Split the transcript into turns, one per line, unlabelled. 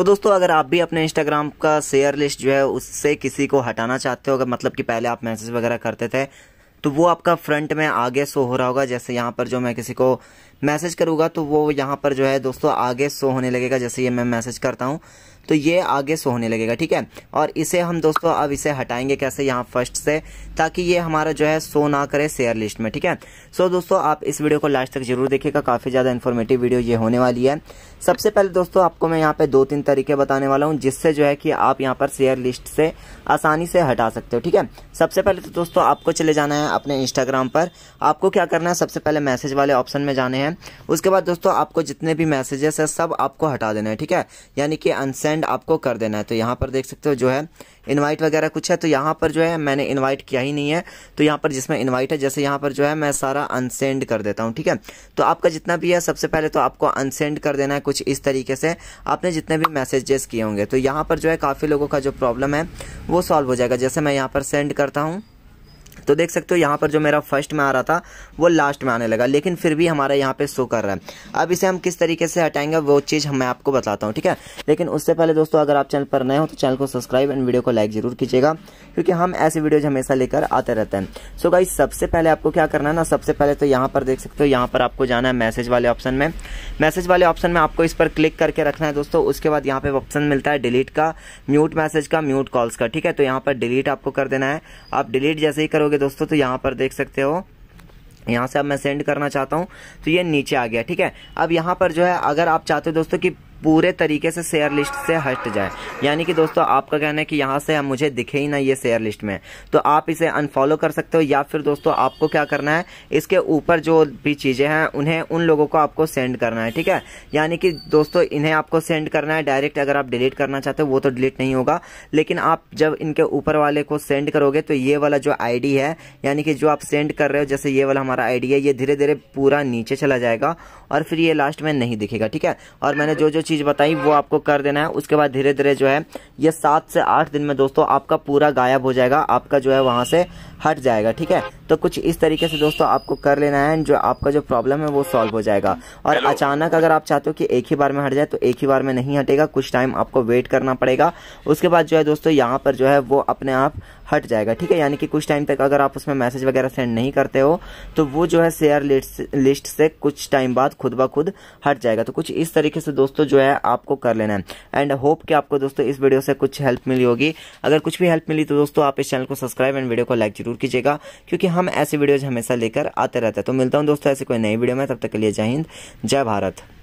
तो दोस्तों अगर आप भी अपने इंस्टाग्राम का शेयर लिस्ट जो है उससे किसी को हटाना चाहते हो अगर मतलब कि पहले आप मैसेज वगैरह करते थे तो वो आपका फ्रंट में आगे शो हो रहा होगा जैसे यहाँ पर जो मैं किसी को मैसेज करूँगा तो वो यहाँ पर जो है दोस्तों आगे शो होने लगेगा जैसे ये मैं मैसेज करता हूँ तो ये आगे सो होने लगेगा ठीक है और इसे हम दोस्तों अब इसे हटाएंगे कैसे यहाँ फर्स्ट से ताकि ये हमारा जो है सो ना करे शेयर लिस्ट में ठीक है सो दोस्तों आप इस वीडियो को लास्ट तक जरूर देखिएगा काफ़ी ज़्यादा इन्फॉर्मेटिव वीडियो ये होने वाली है सबसे पहले दोस्तों आपको मैं यहाँ पे दो तीन तरीके बताने वाला हूँ जिससे जो है कि आप यहाँ पर शेयर लिस्ट से आसानी से हटा सकते हो ठीक है सबसे पहले तो दोस्तों आपको चले जाना है अपने इंस्टाग्राम पर आपको क्या करना है सबसे पहले मैसेज वाले ऑप्शन में जाने हैं उसके बाद दोस्तों आपको जितने भी मैसेजेस है सब आपको हटा देना है ठीक है यानी कि अनसेंड सेंड आपको कर देना है तो यहाँ पर देख सकते हो जो है इनवाइट वगैरह कुछ है तो यहाँ पर जो है मैंने इनवाइट किया ही नहीं है तो यहाँ पर जिसमें इनवाइट है जैसे यहाँ पर जो है मैं सारा अनसेंड कर देता हूँ ठीक है तो आपका जितना भी है सबसे पहले तो आपको अनसेंड कर देना है कुछ इस तरीके से आपने जितने भी मैसेजेस किए होंगे तो यहाँ पर जो है काफ़ी लोगों का जो प्रॉब्लम है वो सॉल्व हो जाएगा जैसे मैं यहाँ पर सेंड करता हूँ तो देख सकते हो यहाँ पर जो मेरा फर्स्ट में आ रहा था वो लास्ट में आने लगा लेकिन फिर भी हमारा यहाँ पे शो कर रहा है अब इसे हम किस तरीके से हटाएंगे वो चीज़ मैं आपको बताता हूँ ठीक है लेकिन उससे पहले दोस्तों अगर आप चैनल पर नए हो तो चैनल को सब्सक्राइब एंड वीडियो को लाइक जरूर कीजिएगा क्योंकि हम ऐसे वीडियोज हमेशा लेकर आते रहते हैं सो गाई सबसे पहले आपको क्या करना है ना सबसे पहले तो यहाँ पर देख सकते हो यहाँ पर आपको जाना है मैसेज वाले ऑप्शन में मैसेज वाले ऑप्शन में आपको इस पर क्लिक करके रखना है दोस्तों उसके बाद यहाँ पर ऑप्शन मिलता है डिलीट का म्यूट मैसेज का म्यूट कॉल्स का ठीक है तो यहाँ पर डिलीट आपको कर देना है आप डिलीट जैसे ही करोगे करोगे दोस्तों तो यहाँ पर देख सकते हो यहाँ से अब मैं सेंड करना चाहता हूँ तो ये नीचे आ गया ठीक है अब यहाँ पर जो है अगर आप चाहते हो दोस्तों कि पूरे तरीके से शेयर लिस्ट से हट जाए यानी कि दोस्तों आपका कहना है कि यहाँ से हम मुझे दिखे ही ना ये शेयर लिस्ट में तो आप इसे अनफॉलो कर सकते हो या फिर दोस्तों आपको क्या करना है इसके ऊपर जो भी चीज़ें हैं उन्हें उन लोगों को आपको सेंड करना है ठीक है यानी कि दोस्तों इन्हें आपको सेंड करना है डायरेक्ट अगर आप डिलीट करना चाहते हो वो तो डिलीट नहीं होगा लेकिन आप जब इनके ऊपर वाले को सेंड करोगे तो ये वाला जो आई है यानी कि जो आप सेंड कर रहे हो जैसे ये वाला हमारा आई है ये धीरे धीरे पूरा नीचे चला जाएगा और फिर ये लास्ट में नहीं दिखेगा ठीक है और मैंने जो जो चीज़ बताई वो आपको कर देना है उसके बाद धीरे धीरे जो है ये सात से आठ दिन में दोस्तों आपका पूरा गायब हो जाएगा आपका जो है वहाँ से हट जाएगा ठीक है तो कुछ इस तरीके से दोस्तों आपको कर लेना है जो आपका जो प्रॉब्लम है वो सॉल्व हो जाएगा और अचानक अगर आप चाहते हो कि एक ही बार में हट जाए तो एक ही बार में नहीं हटेगा कुछ टाइम आपको वेट करना पड़ेगा उसके बाद जो है दोस्तों यहाँ पर जो है वो अपने आप हट जाएगा ठीक है यानी कि कुछ टाइम तक अगर आप उसमें मैसेज वगैरह सेंड नहीं करते हो तो वो जो है शेयर लिस्ट से कुछ टाइम बाद खुद ब खुद हट जाएगा तो कुछ इस तरीके से दोस्तों जो है आपको कर लेना है एंड होप कि आपको दोस्तों इस वीडियो से कुछ हेल्प मिली होगी अगर कुछ भी हेल्प मिली तो दोस्तों आप इस चैनल को सब्सक्राइब एंड वीडियो को लाइक जरूर कीजिएगा क्योंकि हम ऐसे वीडियोज हमेशा लेकर आते रहते हैं तो मिलता हूँ दोस्तों ऐसे कोई नई वीडियो में तब तक के लिए जय हिंद जय भारत